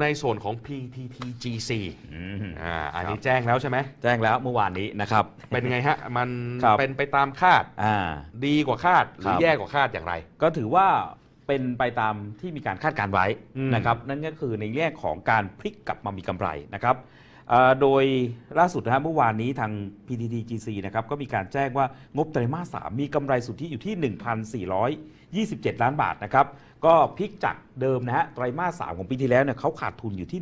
ในส่วนของ PTTGC อ่า อันนี้แจ้งแล้วใช่ไหม แจ้งแล้วเมื่อวานนี้นะครับ เป็นไงฮะ มันเป็นไปตามคาด อ่า ดีกว่าคาดหรือแย่กว่าคาดอย่างไร ก็ถือว่าเป็นไปตามที่มีการคาดการไว้นะครับ นั่นก็คือในแง่ของการพลิกกลับมามีกำไรนะครับโดยล่าสุดนะฮะเมื่อวานนี้ทาง PTTGC นะครับก็มีการแจ้งว่างบไตรมาส 3 มีกำไรสุทธิอยู่ที่ 1,427 ล้านบาทนะครับก็พลิกจากเดิมนะฮะไตรมาส 3 ของปีที่แล้วเนี่ยเขาขาดทุนอยู่ที่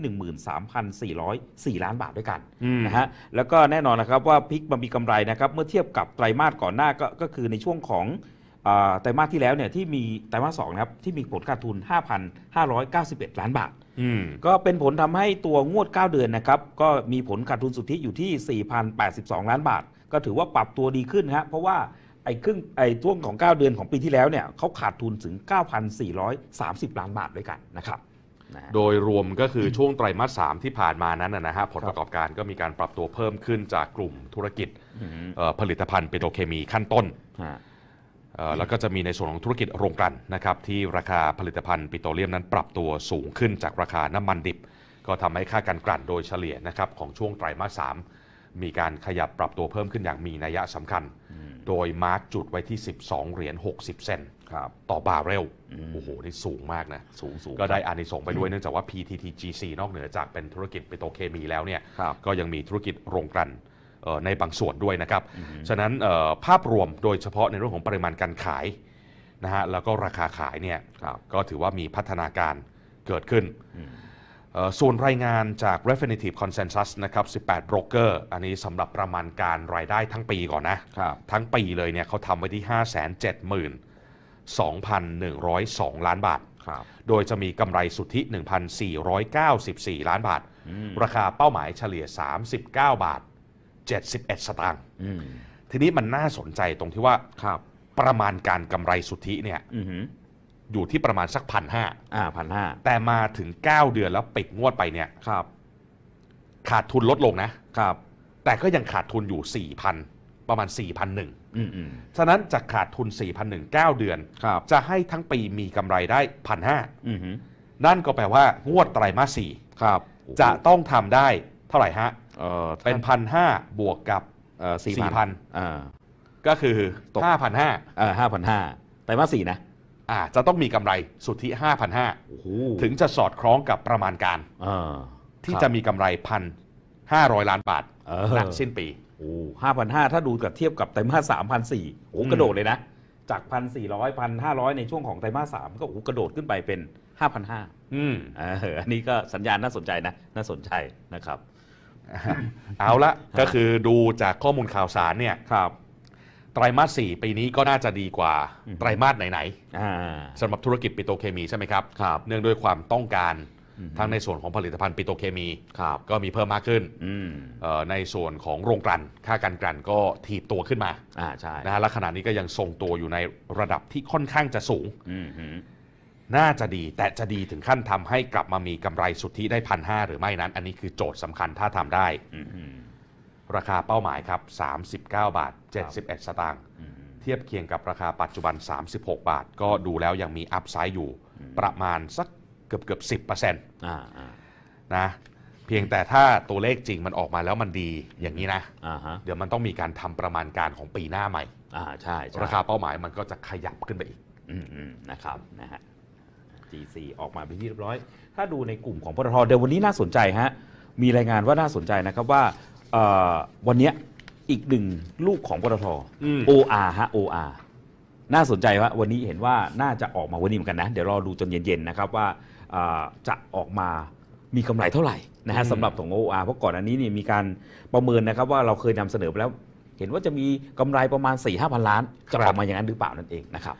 13,404 ล้านบาทด้วยกันนะฮะแล้วก็แน่นอนนะครับว่าพลิกมันมีกำไรนะครับเมื่อเทียบกับไตรมาสก่อนหน้าก็ก็คือในช่วงของไตรมาสที่แล้วเนี่ยที่มีไตรมาสสองนะครับที่มีผลขาดทุน5,591 ล้านบาทก็เป็นผลทำให้ตัวงวด 9 เดือนนะครับ ก็มีผลขาดทุนสุทธิอยู่ที่4,082 ล้านบาท ก็ถือว่าปรับตัวดีขึ้นฮะเพราะว่าไอ้ครึ่งไอ้ช่วงของ 9 เดือนของปีที่แล้วเนี่ยเขาขาดทุนถึง9,430 ล้านบาทด้วยกันนะครับโดยรวมก็คือช่วงไตรมาสสามที่ผ่านมานั้นนะฮะผลประกอบการก็มีการปรับตัวเพิ่มขึ้นจากกลุ่มธุรกิจผลิตภัณฑ์เปโตรเคมีขั้นต้นแล้วก็จะมีในส่วนของธุรกิจโรงกลั่นนะครับที่ราคาผลิตภัณฑ์ปิโตรเลียมนั้นปรับตัวสูงขึ้นจากราคาน้ำมันดิบ ก็ทำให้ค่าการกลั่นโดยเฉลี่ยนะครับของช่วงไตรมาสสามมีการขยับปรับตัวเพิ่มขึ้นอย่างมีนัยสำคัญ โดยมาร์กจุดไว้ที่ 12 เหรียญ 60 เซนต่อบาร์เรลโอ้โห นี่สูงมากนะสูงสูงก็ได้อานิสงไปด้วยเนื่องจากว่า PTTGC นอกเหนือจากเป็นธุรกิจปิโตรเคมีแล้วเนี่ยก็ยังมีธุรกิจโรงกลั่นในบางส่วนด้วยนะครับ ฉะนั้นภาพรวมโดยเฉพาะในเรื่องของปริมาณการขายนะฮะ แล้วก็ราคาขายเนี่ยก็ถือว่ามีพัฒนาการเกิดขึ้น ส่วนรายงานจาก Refinitiv e Consensus นะครับ18 broker อันนี้สำหรับประมาณการรายได้ทั้งปีก่อนนะ ทั้งปีเลยเนี่ยเขาทำไว้ที่ 572,102 ล้านบาท โดยจะมีกำไรสุทธิ 1,494 ล้านบาท ราคาเป้าหมายเฉลี่ย 39 บาท71 สตางค์ทีนี้มันน่าสนใจตรงที่ว่า ครับ ประมาณการกำไรสุทธิเนี่ยออยู่ที่ประมาณสักพันห้าอ่าพันห้าแต่มาถึงเก้าเดือนแล้วปิดงวดไปเนี่ยครับ ขาดทุนลดลงนะ ครับ แต่ก็ยังขาดทุนอยู่สี่พันประมาณสนึ่งอืมอืมฉะนั้นจากขาดทุนสี่พันหนึ่งเก้าเดือนครับจะให้ทั้งปีมีกำไรได้พันหาอืมนั่นก็แปลว่า งวดไตรมาสสี่ครับ จะต้องทำได้เท่าไหร่ฮะเป็นพันห้าบวกกับสี่พันก็คือห้าพันห้าห้าพันห้าไตรมาสสี่นะอาจะต้องมีกำไรสุทธิห้าพันห้าถึงจะสอดคล้องกับประมาณการอที่จะมีกำไรพันห้าร้อยล้านบาทเออณสิ้นปีห้าพันห้าถ้าดูกับเทียบกับไตรมาสสามพันสี่โอ้กระโดดเลยนะ จากพันสี่ร้อยพันห้าร้อยในช่วงของไตรมาสสามก็โอ้กระโดดขึ้นไปเป็นห้าพันห้าอืมอันนี้ก็สัญญาณน่าสนใจนะน่าสนใจนะครับเอาละก็คือดูจากข้อมูลข่าวสารเนี่ยครับ ไตรมาสสี่ปีนี้ก็น่าจะดีกว่าไตรมาสไหนๆสำหรับธุรกิจปิโตเคมีใช่ไหมครับครับ เนื่องด้วยความต้องการทั้งในส่วนของผลิตภัณฑ์ปิโตเคมีก็มีเพิ่มมากขึ้นในส่วนของโรงกลั่นค่าการกลั่นก็ถีบตัวขึ้นมาใช่นะฮะและขณะนี้ก็ยังทรงตัวอยู่ในระดับที่ค่อนข้างจะสูงน่าจะดีแต่จะดีถึงขั้นทำให้กลับมามีกำไรสุทธิได้พันห้าหรือไม่นั้น อันนี้คือโจทย์สำคัญถ้าทำได้ ราคาเป้าหมายครับ 39 บาท71สตางค์เทียบเคียงกับราคาปัจจุบัน 36 บาท ก็ดูแล้วยังมีอัพไซด์อยู่ประมาณสักเกือบเกือบสิบเปอร์เซ็นต์นะเพียงแต่ถ้าตัวเลขจริงมันออกมาแล้วมันดีอย่างนี้นะเดี๋ยวมันต้องมีการทำประมาณการของปีหน้าใหม่อ่าใช่ราคาเป้าหมายมันก็จะขยับขึ้นไปอีกนะครับนะฮะ GC ออกมาเป็นที่เรียบร้อย ถ้าดูในกลุ่มของปตทเดี๋ยววันนี้น่าสนใจฮะ มีรายงานว่าน่าสนใจนะครับว่าวันนี้อีกหนึ่งลูกของปตทอืม OR ฮะ OR น่าสนใจว่าวันนี้เห็นว่าน่าจะออกมาวันนี้เหมือนกันนะ เดี๋ยวรอดูจนเย็นๆ นะครับว่าจะออกมา มีกำไรเท่าไหร่นะฮะสำหรับของ OR เพราะก่อนอันนี้เนี่ยมีการประเมินนะครับว่าเราเคยนำเสนอไปแล้ว เห็นว่าจะมีกำไรประมาณ4ี่ห้าพันล้านจะออกมาอย่างนั้นหรือเปล่านั่นเองนะครับ